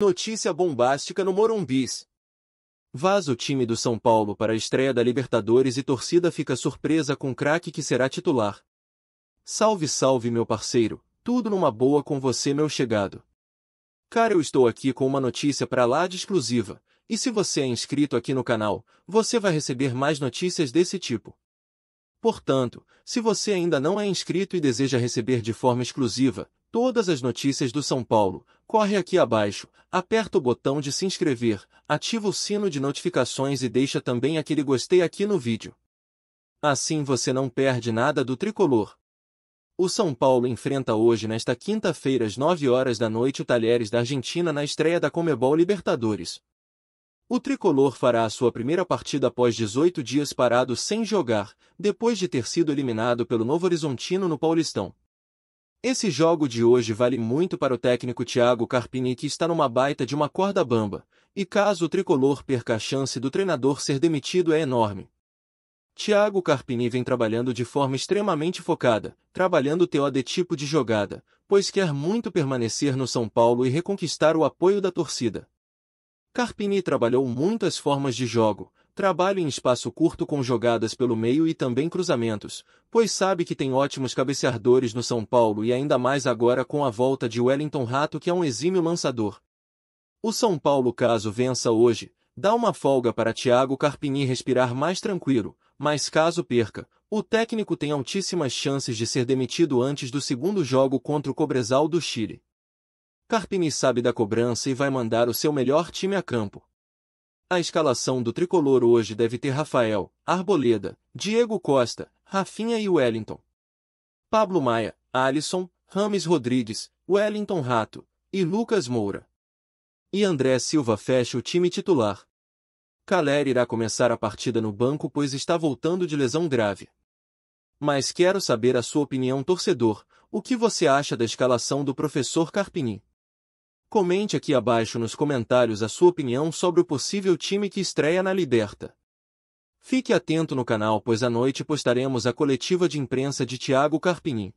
Notícia bombástica no Morumbis. Vaza o time do São Paulo para a estreia da Libertadores e torcida fica surpresa com craque que será titular. Salve, salve, meu parceiro. Tudo numa boa com você, meu chegado. Cara, eu estou aqui com uma notícia para lá de exclusiva. E se você é inscrito aqui no canal, você vai receber mais notícias desse tipo. Portanto, se você ainda não é inscrito e deseja receber de forma exclusiva todas as notícias do São Paulo, Corre aqui abaixo, aperta o botão de se inscrever, ativa o sino de notificações e deixa também aquele gostei aqui no vídeo. Assim você não perde nada do tricolor. O São Paulo enfrenta hoje, nesta quinta-feira, às 9 horas da noite, o Talheres da Argentina na estreia da Comebol Libertadores. O tricolor fará a sua primeira partida após 18 dias parado sem jogar, depois de ter sido eliminado pelo Novo Horizontino no Paulistão. Esse jogo de hoje vale muito para o técnico Thiago Carpini que está numa baita de uma corda bamba, e caso o tricolor perca a chance do treinador ser demitido é enorme. Thiago Carpini vem trabalhando de forma extremamente focada, trabalhando o TOD tipo de jogada, pois quer muito permanecer no São Paulo e reconquistar o apoio da torcida. Carpini trabalhou muitas formas de jogo, Trabalho em espaço curto com jogadas pelo meio e também cruzamentos, pois sabe que tem ótimos cabeceadores no São Paulo e ainda mais agora com a volta de Wellington Rato que é um exímio lançador. O São Paulo caso vença hoje, dá uma folga para Thiago Carpini respirar mais tranquilo, mas caso perca, o técnico tem altíssimas chances de ser demitido antes do segundo jogo contra o Cobresal do Chile. Carpini sabe da cobrança e vai mandar o seu melhor time a campo. A escalação do tricolor hoje deve ter Rafael, Arboleda, Diego Costa, Rafinha e Wellington. Pablo Maia, Alisson, Rames Rodrigues, Wellington Rato e Lucas Moura. E André Silva fecha o time titular. Caleri irá começar a partida no banco pois está voltando de lesão grave. Mas quero saber a sua opinião torcedor, o que você acha da escalação do professor Carpini? Comente aqui abaixo nos comentários a sua opinião sobre o possível time que estreia na Liberta. Fique atento no canal pois à noite postaremos a coletiva de imprensa de Thiago Carpini.